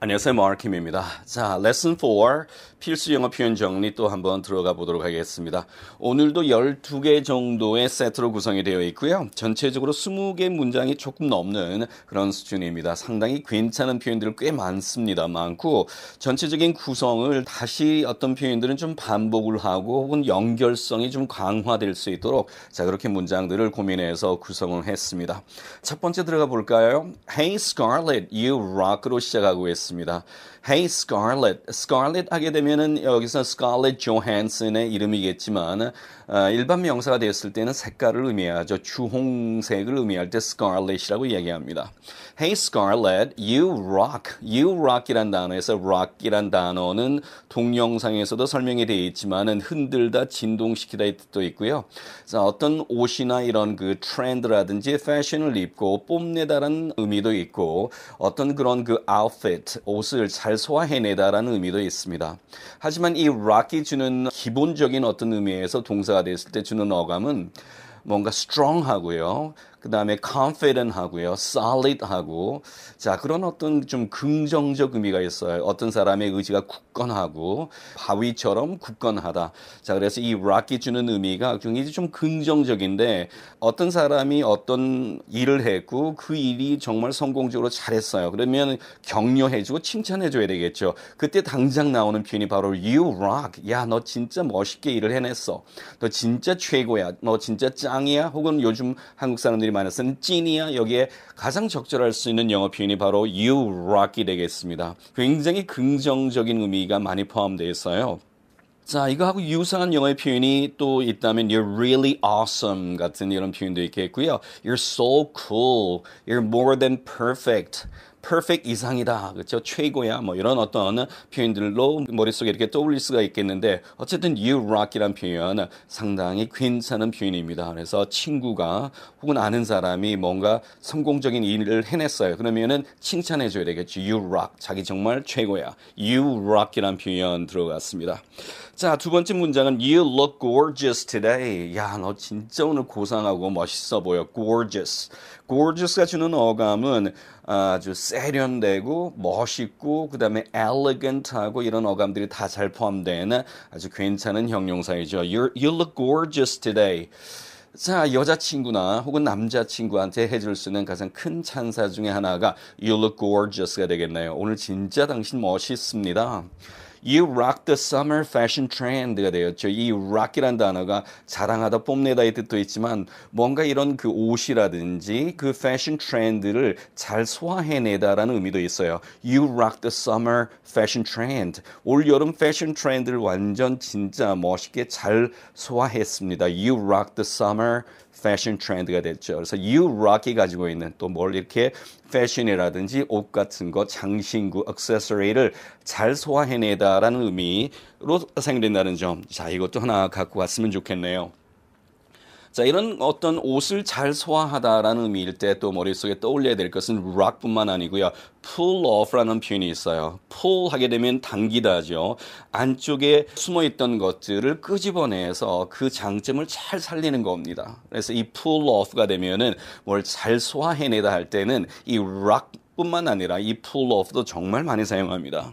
안녕하세요. 마르킴입니다. 자, 레슨 4 필수 영어 표현 정리 또 한번 들어가 보도록 하겠습니다. 오늘도 12개 정도의 세트로 구성이 되어 있고요. 전체적으로 20개 문장이 조금 넘는 그런 수준입니다. 상당히 괜찮은 표현들 꽤 많습니다. 많고 전체적인 구성을 다시 어떤 표현들은 좀 반복을 하고 혹은 연결성이 좀 강화될 수 있도록 자, 그렇게 문장들을 고민해서 구성을 했습니다. 첫 번째 들어가 볼까요? Hey Scarlett, you rock으로 시작하고 있습니다. 있습니다 Hey Scarlett. Scarlett 하게 되면은 여기서 Scarlett Johansson의 이름이겠지만 어, 일반 명사가 되었을 때는 색깔을 의미하죠. 주홍색을 의미할 때 Scarlett이라고 이야기합니다. Hey Scarlett, you rock. You rock이란 단어에서 rock이란 단어는 동영상에서도 설명이 되어 있지만은 흔들다, 진동시키다 의 뜻도 있고요. 자, 어떤 옷이나 이런 그 트렌드라든지 패션을 입고 뽐내다라는 의미도 있고 어떤 그런 그 outfit, 옷을 잘 소화해내다라는 의미도 있습니다. 하지만 이 rock이 주는 기본적인 어떤 의미에서 동사가 됐을 때 주는 어감은 뭔가 strong하고요. 그 다음에 confident 하고요, solid 하고, 자, 그런 어떤 좀 긍정적 의미가 있어요. 어떤 사람의 의지가 굳건하고, 바위처럼 굳건하다. 자, 그래서 이 rock이 주는 의미가 굉장히 좀 긍정적인데, 어떤 사람이 어떤 일을 했고, 그 일이 정말 성공적으로 잘했어요. 그러면 격려해주고 칭찬해줘야 되겠죠. 그때 당장 나오는 표현이 바로 you rock. 야, 너 진짜 멋있게 일을 해냈어. 너 진짜 최고야. 너 진짜 짱이야. 혹은 요즘 한국 사람들이 표현들이 많이 쓰는 찐이야 여기에 가장 적절할 수 있는 영어 표현이 바로 you rock이 되겠습니다. 굉장히 긍정적인 의미가 많이 포함되어 있어요. 자, 이거하고 유사한 영어의 표현이 또 있다면 you're really awesome 같은 이런 표현도 있겠고요. you're so cool, you're more than perfect. perfect 이상이다. 그렇죠? 최고야. 뭐 이런 어떤 표현들로 머릿속에 이렇게 떠올릴 수가 있겠는데 어쨌든 you rock이란 표현 상당히 괜찮은 표현입니다. 그래서 친구가 혹은 아는 사람이 뭔가 성공적인 일을 해냈어요. 그러면은 칭찬해 줘야 되겠죠. you rock. 자기 정말 최고야. you rock이란 표현 들어갔습니다. 자, 두 번째 문장은 you look gorgeous today. 야, 너 진짜 오늘 고상하고 멋있어 보여. gorgeous. gorgeous가 주는 어감은 아주 세련되고 멋있고 그다음에 elegant하고 이런 어감들이 다 잘 포함된 아주 괜찮은 형용사이죠. You you look gorgeous today. 자, 여자친구나 혹은 남자친구한테 해줄 수 있는 가장 큰 찬사 중에 하나가 You look gorgeous가 되겠네요. 오늘 진짜 당신 멋있습니다. You rock the summer fashion trend가 되었죠. 이 rock이란 단어가 자랑하다 뽐내다의 뜻도 있지만 뭔가 이런 그 옷이라든지 그 패션 트렌드를 잘 소화해내다라는 의미도 있어요. You rock the summer fashion trend. 올 여름 패션 트렌드를 완전 진짜 멋있게 잘 소화했습니다. You rock the summer 패션 트렌드가 됐죠. 그래서 유락이 가지고 있는 또 뭘 이렇게 패션이라든지 옷 같은 거, 장신구, 액세서리를 잘 소화해내다라는 의미로 생긴다는 점. 자, 이것도 하나 갖고 왔으면 좋겠네요. 자, 이런 어떤 옷을 잘 소화하다라는 의미일 때 또 머릿속에 떠올려야 될 것은 rock뿐만 아니고요. pull off라는 표현이 있어요. pull 하게 되면 당기다죠. 안쪽에 숨어 있던 것들을 끄집어내서 그 장점을 잘 살리는 겁니다. 그래서 이 pull off가 되면은 뭘 잘 소화해내다 할 때는 이 rock 뿐만 아니라 이 pull off도 정말 많이 사용합니다.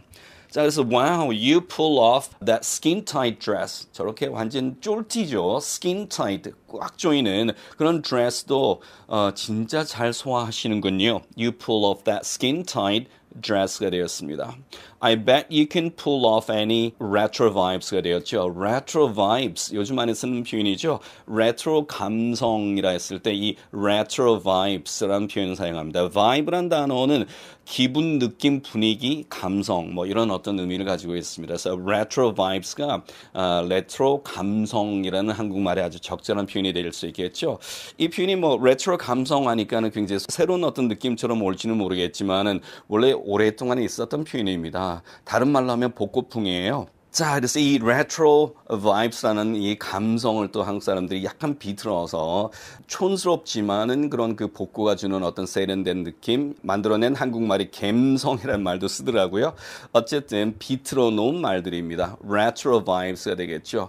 자, 그래서 wow, you pull off that skin tight dress. 저렇게 완전 쫄티죠. skin tight, 꽉 조이는 그런 dress도 어, 진짜 잘 소화하시는군요. You pull off that skin tight dress가 되었습니다. I bet you can pull off any retro vibes가 되었죠. retro vibes 요즘 많이 쓰는 표현이죠. retro 감성이라 했을 때 이 retro vibes라는 표현 을 사용합니다. vibe란 단어는 기분, 느낌, 분위기, 감성 뭐 이런 어떤 의미를 가지고 있습니다. 그래서 retro vibes가 어, retro 감성이라는 한국말에 아주 적절한 표현이 될 수 있겠죠. 이 표현이 뭐 retro 감성 하니까는 굉장히 새로운 어떤 느낌처럼 올지는 모르겠지만은 원래 오랫동안 있었던 표현입니다. 다른 말로 하면 복고풍이에요. 자, 그래서 이 retro v i b e s 라는이 감성을 또 한국 사람들이 약간 비틀어서 촌스럽지만은 그런 그 복고가 주는 어떤 세련된 느낌 만들어낸 한국말이 갬성이라는 말도 쓰더라고요. 어쨌든 비틀어 놓은 말들입니다. retro v i b e s 가 되겠죠.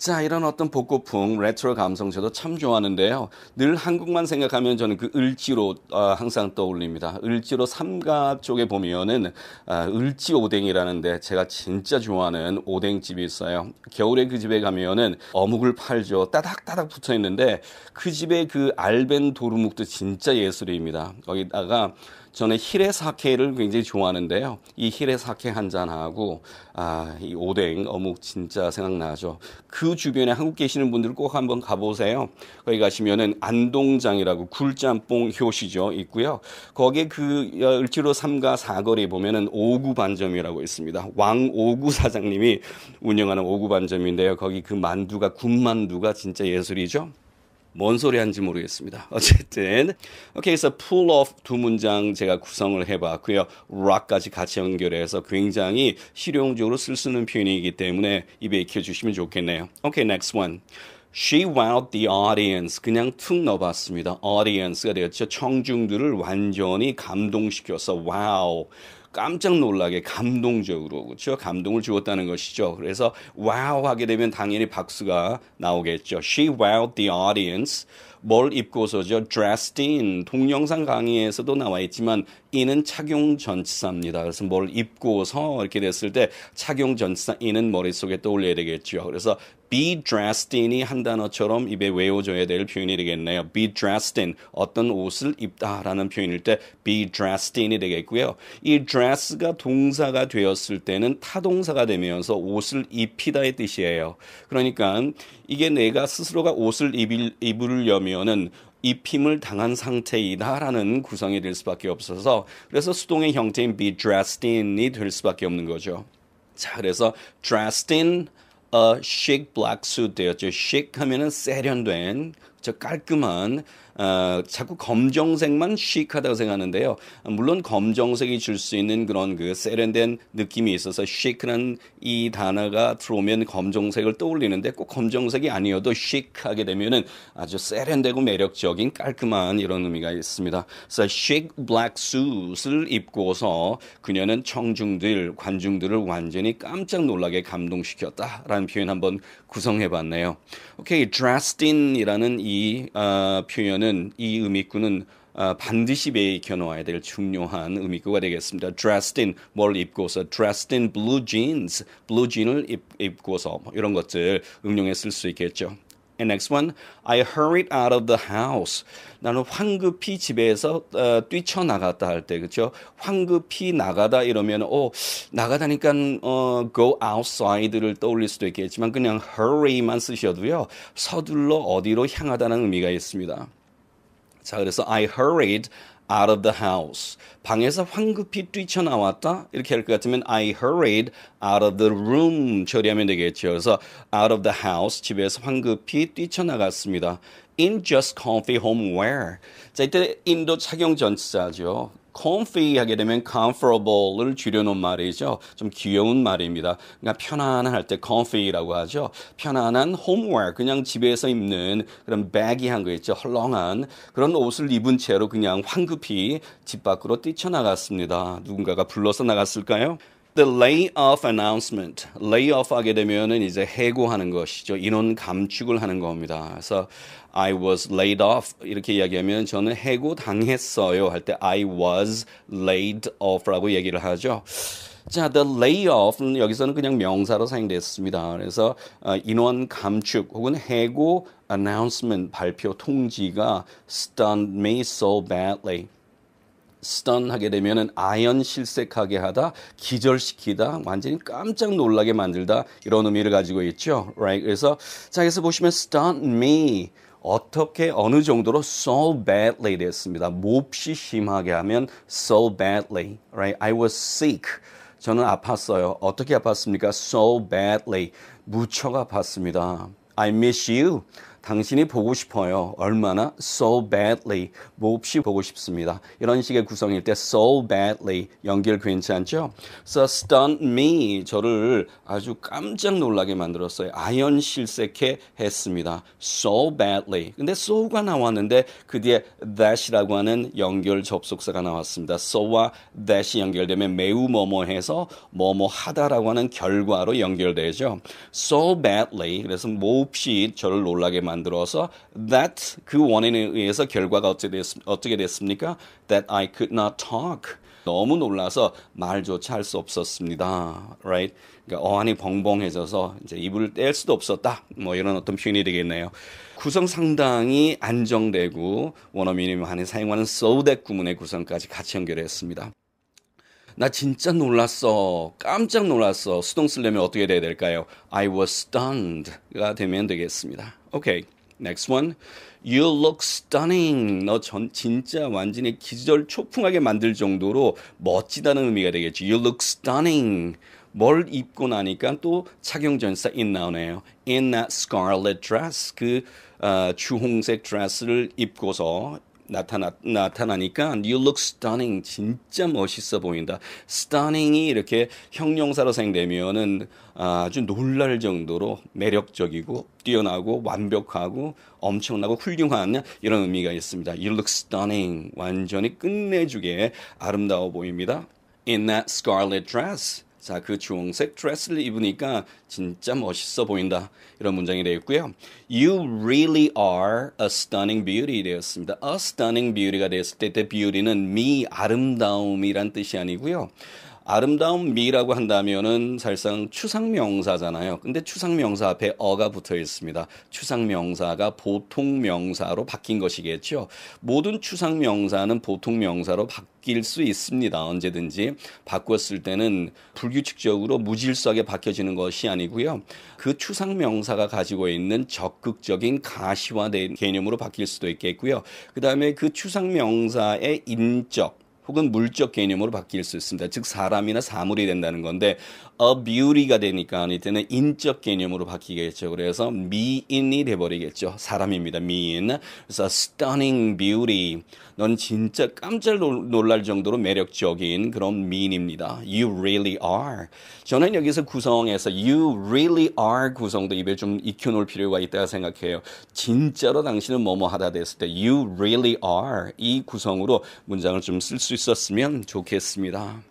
자, 이런 어떤 복고풍, 레트로 감성 저도 참 좋아하는데요. 늘 한국만 생각하면 저는 그 을지로 어, 항상 떠올립니다. 을지로 삼가 쪽에 보면은 어, 을지 오뎅이라는데 제가 진짜 좋아하는 오뎅집이 있어요. 겨울에 그 집에 가면은 어묵을 팔죠. 따닥따닥 붙어 있는데 그집에그 알벤 도루묵도 진짜 예술입니다. 거기다가 저는 히레 사케를 굉장히 좋아하는데요. 이 히레 사케 한 잔하고 아, 이 오뎅, 어묵 진짜 생각나죠. 그 주변에 한국 계시는 분들 꼭 한번 가보세요. 거기 가시면은 안동장이라고 굴짬뽕 효시죠 있고요. 거기에 그 을지로 삼가 사거리 보면은 오구 반점이라고 있습니다. 왕 오구 사장님이 운영하는 오구 반점인데요. 거기 그 만두가 군만두가 진짜 예술이죠. 뭔 소리 하는지 모르겠습니다. 어쨌든 오케이 그래서 pull off 두 문장 제가 구성을 해봤고요. rock까지 같이 연결해서 굉장히 실용적으로 쓸 수 있는 표현이기 때문에 입에 익혀주시면 좋겠네요. 오케이 okay, She wowed the audience. 그냥 툭 넣어봤습니다. audience가 되었죠. 청중들을 완전히 감동시켜서 wow. 깜짝 놀라게 감동적으로 그렇죠? 감동을 주었다는 것이죠. 그래서 와우 하게 되면 당연히 박수가 나오겠죠. She wowed the audience. 뭘 입고서죠? dressed in 동영상 강의에서도 나와 있지만 이는 착용 전치사입니다. 그래서 뭘 입고서 이렇게 됐을 때 착용 전치사 이는 머릿속에 떠올려야 되겠죠. 그래서 be dressed in이 한 단어처럼 입에 외워져야 될 표현이 되겠네요. be dressed in 어떤 옷을 입다라는 표현일 때 be dressed in이 되겠고요. 이 d r e s s dress가 동사가 되었을 때는 타동사가 되면서 옷을 입히다의 뜻이에요. 그러니까 이게 내가 스스로가 옷을 입을, 입으려면은 입힘을 당한 상태이다라는 구성이 될 수밖에 없어서 그래서 수동의 형태인 be dressed in이 될 수밖에 없는 거죠. 자, 그래서 dressed in a chic black suit 되었죠. chic 하면은 세련된, 저 깔끔한 어, 자꾸 검정색만 쉭하다고 생각하는데요. 물론 검정색이 줄 수 있는 그런 그 세련된 느낌이 있어서 쉭이라는 이 단어가 들어오면 검정색을 떠올리는데 꼭 검정색이 아니어도 크하게 되면은 아주 세련되고 매력적인 깔끔한 이런 의미가 있습니다. 그래서 쉭 블랙 숏을 입고서 그녀는 청중들, 관중들을 완전히 깜짝 놀라게 감동시켰다라는 표현 한번 구성해봤네요. 오케이, okay, dressed in이라는 이 어, 표현은 있는 이 의미구는 아, 반드시 매일 겨누어야 될 중요한 의미구가 되겠습니다. dressed in 뭘 입고서 dressed in blue jeans, blue jean을 입, 고서 뭐 이런 것들 응용해 쓸수 있겠죠. And next one, I hurried out of the house. 나는 황급히 집에서 어, 뛰쳐나갔다 할 때, 그렇죠? 황급히 나가다 이러면, 어, 나가다니까 어, go outside를 떠올릴 수도 있겠지만 그냥 hurry만 쓰셔도요, 서둘러 어디로 향하다는 의미가 있습니다. 자, 그래서 I hurried out of the house. 방에서 황급히 뛰쳐나왔다. 이렇게 할 것 같으면 I hurried out of the room 처리하면 되겠죠. 그래서 out of the house 집에서 황급히 뛰쳐나갔습니다. In just comfy home w a r 자, 이때 인도 착용 전치사죠. comfy 하게 되면 comfortable를 줄여놓은 말이죠. 좀 귀여운 말입니다. 그러니까 편안한 할때 comfy라고 하죠. 편안한 h o m e w a r 그냥 집에서 입는 그런 baggy한 거 있죠. 헐렁한 그런 옷을 입은 채로 그냥 황급히 집 밖으로 뛰쳐나갔습니다. 누군가가 불러서 나갔을까요? The layoff announcement. layoff 하게 되면은 이제 해고하는 것이죠. 인원 감축을 하는 겁니다. 그래서 I was laid off 이렇게 이야기하면 저는 해고 당했어요 할 때 I was laid off라고 얘기를 하죠. 자, the l a y o f f 여기서는 그냥 명사로 사용됐습니다. 그래서 인원 감축 혹은 해고 announcement 발표 통지가 stunned me so badly. 스턴하게 되면은 아연 실색하게 하다, 기절시키다, 완전히 깜짝 놀라게 만들다 이런 의미를 가지고 있죠. Right? 그래서 자, 여기서 보시면 stun me 어떻게 어느 정도로 so badly 됐습니다. 몹시 심하게 하면 so badly. Right? I was sick. 저는 아팠어요. 어떻게 아팠습니까? So badly. 무척 아팠습니다. I miss you. 당신이 보고 싶어요. 얼마나 so badly 몹시 보고 싶습니다. 이런 식의 구성일 때 so badly 연결 괜찮죠? So stunned me 저를 아주 깜짝 놀라게 만들었어요. 아연 실색해 했습니다. So badly. 근데 so가 나왔는데 그 뒤에 that이라고 하는 연결 접속사가 나왔습니다. so와 that이 연결되면 매우 뭐뭐해서 뭐뭐하다라고 하는 결과로 연결되죠. So badly 그래서 몹시 저를 놀라게 만 만들어서 that 그 원인에 의해서 결과가 어떻게, 됐, 어떻게 됐습니까? That I could not talk. 너무 놀라서 말조차 할 수 없었습니다. right? 그러니까 어안이 벙벙해져서 이제 입을 뗄 수도 없었다. 뭐 이런 어떤 표현이 되겠네요. 구성 상당히 안정되고 원어민이 많이 사용하는 so that 구문의 구성까지 같이 연결했습니다. 나 진짜 놀랐어. 깜짝 놀랐어. 수동 쓰려면 어떻게 돼야 될까요? I was stunned가 되면 되겠습니다. Okay. Next one. You look stunning. 너 전 진짜 완전히 기절 초풍하게 만들 정도로 멋지다는 의미가 되겠지. You look stunning. 뭘 입고 나니까 또 착용전사 in 나오네요. In that scarlet dress. 그 어, 주홍색 드레스를 입고서 나타나, 나타나니까 you look stunning 진짜 멋있어 보인다. stunning이 이렇게 형용사로 사용되면은 아주 놀랄 정도로 매력적이고 뛰어나고 완벽하고 엄청나고 훌륭한 이런 의미가 있습니다. You look stunning 완전히 끝내주게 아름다워 보입니다. In that scarlet dress 자, 그 주홍색 드레스를 입으니까 진짜 멋있어 보인다. 이런 문장이 되어 있고요. You really are a stunning beauty 되었습니다. A stunning beauty가 되을 때, 때 그 beauty는 미 아름다움이란 뜻이 아니고요. 아름다운 미라고 한다면은 사실상 추상명사잖아요. 근데 추상명사 앞에 어가 붙어 있습니다. 추상명사가 보통명사로 바뀐 것이겠죠. 모든 추상명사는 보통명사로 바뀔 수 있습니다. 언제든지 바꿨을 때는 불규칙적으로 무질서하게 바뀌어지는 것이 아니고요. 그 추상명사가 가지고 있는 적극적인 가시화된 개념으로 바뀔 수도 있겠고요. 그다음에 그 추상명사의 인적 혹은 물적 개념으로 바뀔 수 있습니다. 즉 사람이나 사물이 된다는 건데 a beauty가 되니까 이때는 인적 개념으로 바뀌겠죠. 그래서 미인이 돼버리겠죠. 사람입니다. 미인. 그래서 stunning beauty. 넌 진짜 깜짝 놀랄 정도로 매력적인 그런 미인입니다. You really are. 저는 여기서 구성에서 you really are 구성도 입에 좀 익혀놓을 필요가 있다고 생각해요. 진짜로 당신은 뭐뭐하다 됐을 때 you really are 이 구성으로 문장을 좀쓸수 있었으면 좋겠습니다.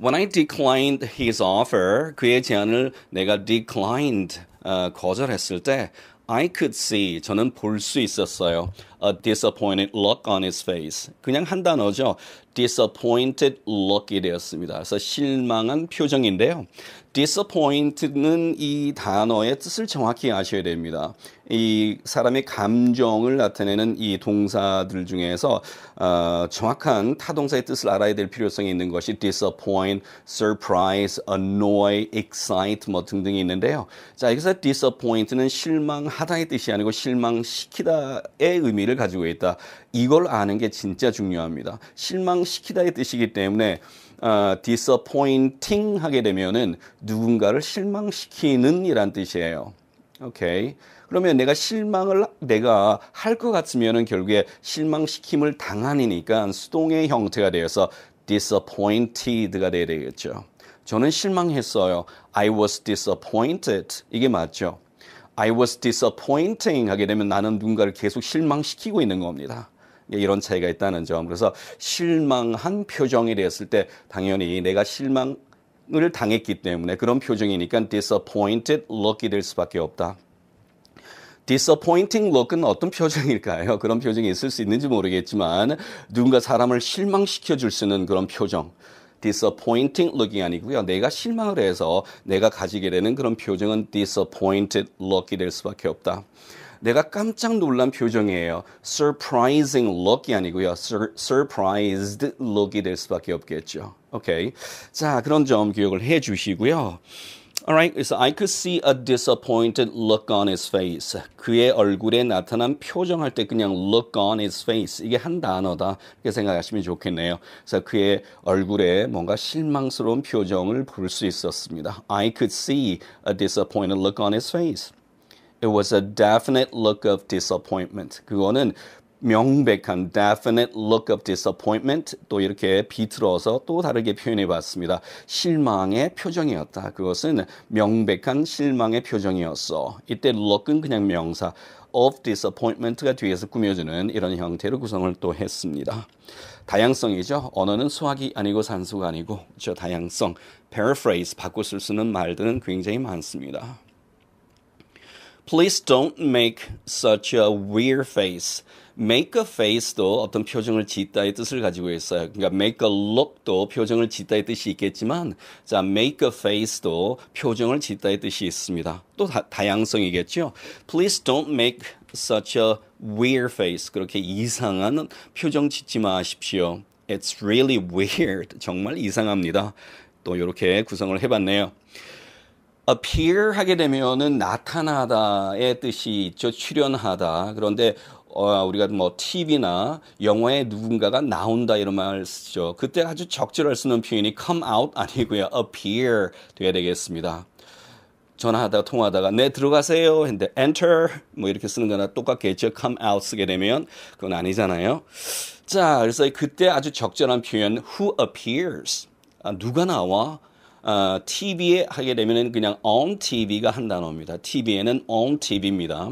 When I declined his offer, 그의 제안을 내가 declined, 어, 거절했을 때 I could see, 저는 볼 수 있었어요. a disappointed look on his face. 그냥 한 단어죠. disappointed look이 되었습니다. 그래서 실망한 표정인데요. disappointed는 이 단어의 뜻을 정확히 아셔야 됩니다. 이 사람의 감정을 나타내는 이 동사들 중에서 어, 정확한 타동사의 뜻을 알아야 될 필요성이 있는 것이 disappoint, surprise, annoy, excite 뭐 등등이 있는데요. 자, 여기서 disappoint는 실망하다의 뜻이 아니고 실망시키다의 의미를 의미를 가지고 있다. 이걸 아는 게 진짜 중요합니다. 실망시키다의 뜻이기 때문에 어, disappointing 하게 되면은 누군가를 실망시키는 이란 뜻이에요. 오케이. 그러면 내가 실망을 내가 할 것 같으면은 결국에 실망시킴을 당하니까 수동의 형태가 되어서 disappointed가 돼야 되겠죠. 저는 실망했어요. I was disappointed. 이게 맞죠. I was disappointing 하게 되면 나는 누군가를 계속 실망시키고 있는 겁니다. 예, 이런 차이가 있다는 점. 그래서 실망한 표정이 되었을 때 당연히 내가 실망을 당했기 때문에 그런 표정이니까 disappointed look이 될 수밖에 없다. disappointing look은 어떤 표정일까요? 그런 표정이 있을 수 있는지 모르겠지만 누군가 사람을 실망시켜 줄 수 있는 그런 표정. disappointing look이 아니고요. 내가 실망을 해서 내가 가지게 되는 그런 표정은 disappointed look이 될 수밖에 없다. 내가 깜짝 놀란 표정이에요. surprising look이 아니고요. surprised look이 될 수밖에 없겠죠. 오케이. 자, 그런 점 기억을 해 주시고요. Alright, l so I could see a disappointed look on his face. 그의 얼굴에 나타난 표정할 때 그냥 look on his face. 이게 한 단어다. 이렇게 생각하시면 좋겠네요. 그래서 그의 얼굴에 뭔가 실망스러운 표정을 볼 수 있었습니다. I could see a disappointed look on his face. It was a definite look of disappointment. 그거는 명백한 definite look of disappointment 또 이렇게 비틀어서 또 다르게 표현해 봤습니다. 실망의 표정이었다. 그것은 명백한 실망의 표정이었어. 이때 look은 그냥 명사 of disappointment가 뒤에서 꾸며주는 이런 형태로 구성을 또 했습니다. 다양성이죠. 언어는 수학이 아니고 산수가 아니고 저 그렇죠? 다양성, paraphrase 바꿔 쓸수는 말들은 굉장히 많습니다. Please don't make such a weird face. make a face도 어떤 표정을 짓다의 뜻을 가지고 있어요. 그러니까 make a look도 표정을 짓다의 뜻이 있겠지만 자, make a face도 표정을 짓다의 뜻이 있습니다. 또 다, 다 양성이겠죠 Please don't make such a weird face. 그렇게 이상한 표정 짓지 마십시오. It's really weird. 정말 이상합니다. 또 이렇게 구성을 해봤네요. appear 하게 되면은 나타나다의 뜻이 있죠. 출현하다. 그런데 어, 우리가 뭐 TV나 영화에 누군가가 나온다 이런 말 쓰죠. 그때 아주 적절할 수 있는 표현이 come out 아니고요. appear 돼야 되겠습니다. 전화하다가 통화하다가 네 들어가세요 했는데 enter 뭐 이렇게 쓰는 거나 똑같겠죠. come out 쓰게 되면 그건 아니잖아요. 자, 그래서 그때 아주 적절한 표현 who appears 아, 누가 나와 어, TV에 하게 되면은 그냥 on TV가 한 단어입니다. TV에는 on TV입니다.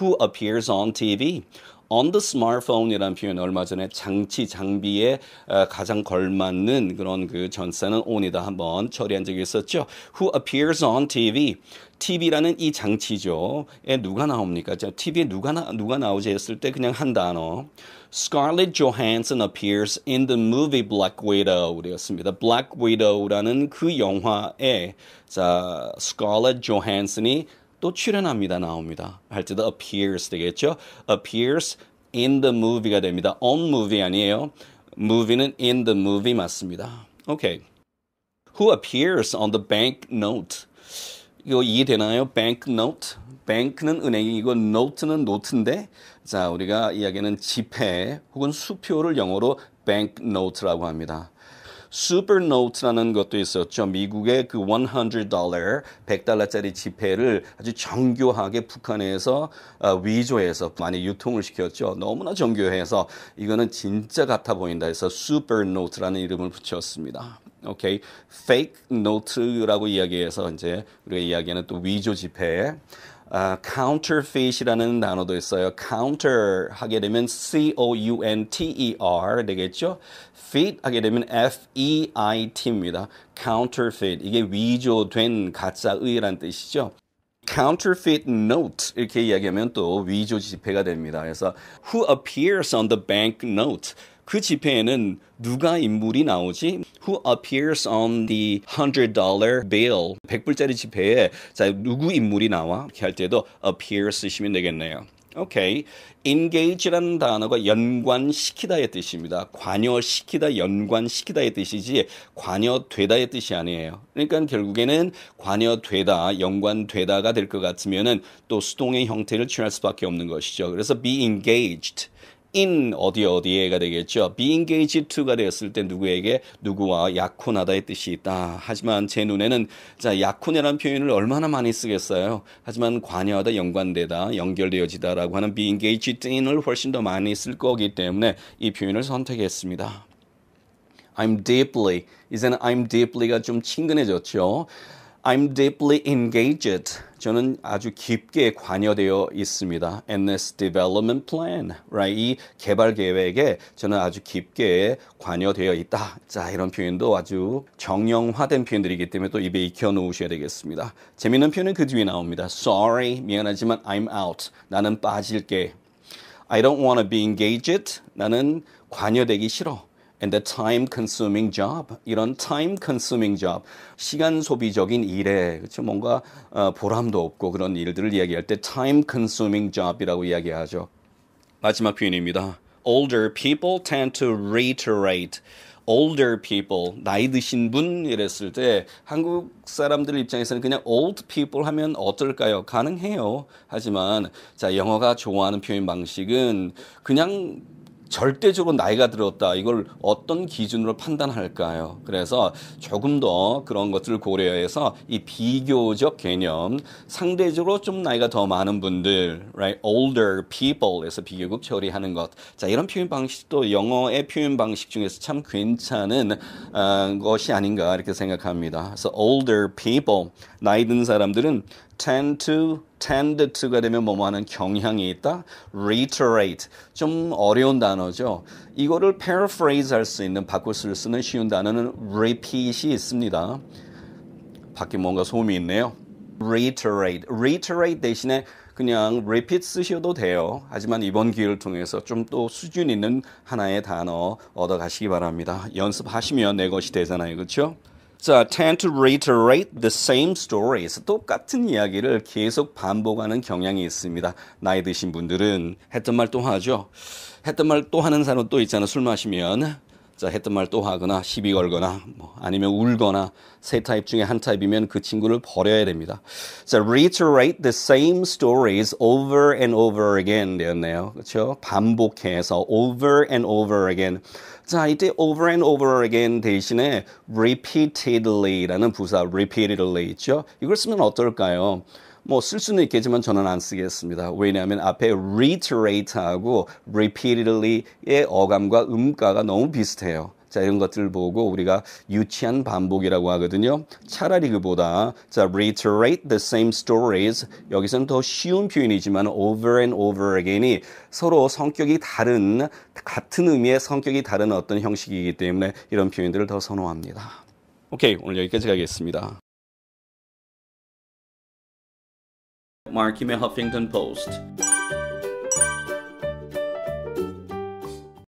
Who appears on TV? on the smartphone이라는 표현 얼마 전에 장치 장비에 어, 가장 걸맞는 그런 그 전사는 on이다 한번 처리한 적이 있었죠. Who appears on TV? TV라는 이 장치죠. 에 누가 나옵니까? TV에 누가 나, 누가 나오지 했을 때 그냥 한 단어. Scarlett Johansson appears in the movie Black Widow 되었습니다. Black Widow라는 그 영화에 자, Scarlett Johansson이 또 출연합니다. 나옵니다. 할 때도 appears 되겠죠? appears in the movie가 됩니다. on movie 아니에요. movie는 in the movie 맞습니다. Okay. Who appears on the bank note? 이거 이해되나요? bank note? 뱅크는 은행이고 노트는 노트인데 자 우리가 이야기하는 지폐 혹은 수표를 영어로 뱅크 노트라고 합니다. s u p e 라는 것도 있었죠. 미국의 그 100달러, 100달러짜리 지폐를 아주 정교하게 북한에서 어, 위조해서 많이 유통을 시켰죠. 너무나 정교해서 이거는 진짜 같아 보인다 해서 s u p e 라는 이름을 붙였습니다. 오케이. fake n 라고 이야기해서 이제 우리가 이야기하는 또 위조 지폐. 아, counterfeit이라는 단어도 있어요. counter 하게 되면 C-O-U-N-T-E-R 되겠죠? feet 하게 되면 F-E-I-T입니다. counterfeit. 이게 위조된 가짜의란 뜻이죠. counterfeit note 이렇게 이야기하면 또 위조 지폐가 됩니다. 그래서 who appears on the bank note 그 집회에는 누가 인물이 나오지? Who appears on the hundred dollar bill? 100불짜리 집회에 자 누구 인물이 나와? 이렇게 할 때도 appear 쓰시면 되겠네요. 오케이. Okay. engage라는 단어가 연관시키다의 뜻입니다. 관여시키다, 연관시키다의 뜻이지 관여되다의 뜻이 아니에요. 그러니까 결국에는 관여되다, 연관되다가 될 것같으면또 수동의 형태를 취할 수밖에 없는 것이죠. 그래서 be engaged. in 어디 어디에가 되겠죠. be engaged to가 되었을 때 누구에게 누구와 약혼하다의 뜻이 있다. 하지만 제 눈에는 자 약혼이라는 표현을 얼마나 많이 쓰겠어요. 하지만 관여하다 연관되다 연결되어지다라고 하는 be engaged in을 훨씬 더 많이 쓸 거기 때문에 이 표현을 선택했습니다. I'm deeply 이제는 I'm deeply가 좀 친근해졌죠. I'm deeply engaged. 저는 아주 깊게 관여되어 있습니다. In this development plan, right? 이 개발 계획에 저는 아주 깊게 관여되어 있다. 자, 이런 표현도 아주 정형화된 표현들이기 때문에 또 입에 익혀 놓으셔야 되겠습니다. 재미있는 표현은 그 뒤에 나옵니다. Sorry, 미안하지만 I'm out. 나는 빠질게. I don't want to be engaged. 나는 관여되기 싫어. and a time consuming job. 이런 time consuming job. 시간 소비적인 일에, 그렇죠? 뭔가 어, 보람도 없고 그런 일들을 이야기할 때 time consuming job이라고 이야기하죠. 마지막 표현입니다. Older people tend to reiterate. older people, 나이 드신 분 이랬을 때 한국 사람들 입장에서는 그냥 old people 하면 어떨까요? 가능해요. 하지만 자, 영어가 좋아하는 표현 방식은 그냥 절대적으로 나이가 들었다. 이걸 어떤 기준으로 판단할까요? 그래서 조금 더 그런 것을 고려해서 이 비교적 개념, 상대적으로 좀 나이가 더 많은 분들, right? older people에서 비교급 처리하는 것. 자, 이런 표현 방식도 영어의 표현 방식 중에서 참 괜찮은 어, 것이 아닌가 이렇게 생각합니다. 그래서 older people, 나이 든 사람들은 tend to, tend to가 되면 뭐뭐 하는 경향이 있다. reiterate. 좀 어려운 단어죠. 이거를 paraphrase 할 수 있는, 바꿔 쓸 수는 쉬운 단어는 repeat이 있습니다. 밖에 뭔가 소음이 있네요. reiterate. reiterate 대신에 그냥 repeat 쓰셔도 돼요. 하지만 이번 기회를 통해서 좀 또 수준 있는 하나의 단어 얻어가시기 바랍니다. 연습하시면 내 것이 되잖아요. 그렇죠? 자, tend to reiterate the same stories. 똑같은 이야기를 계속 반복하는 경향이 있습니다. 나이 드신 분들은 했던 말 또 하죠. 했던 말 또 하는 사람 또 있잖아. 술 마시면. 자 했던 말 또 하거나 시비 걸거나 뭐 아니면 울거나 세 타입 중에 한 타입이면 그 친구를 버려야 됩니다. 자 reiterate the same stories over and over again 되었네요. 그렇죠? 반복해서 over and over again. 자 이때 over and over again 대신에 repeatedly라는 부사 repeatedly 있죠? 이걸 쓰면 어떨까요? 뭐쓸 수는 있겠지만 저는 안 쓰겠습니다. 왜냐하면 앞에 reiterate하고 repeatedly의 어감과 음가가 너무 비슷해요. 자, 이런 것들을 보고 우리가 유치한 반복이라고 하거든요. 차라리 그보다 자, reiterate the same stories. 여기서는 더 쉬운 표현이지만 over and over again이 서로 성격이 다른 같은 의미의 성격이 다른 어떤 형식이기 때문에 이런 표현들을 더 선호합니다. 오케이, 오늘 여기까지 가겠습니다. Mark Huffington Post.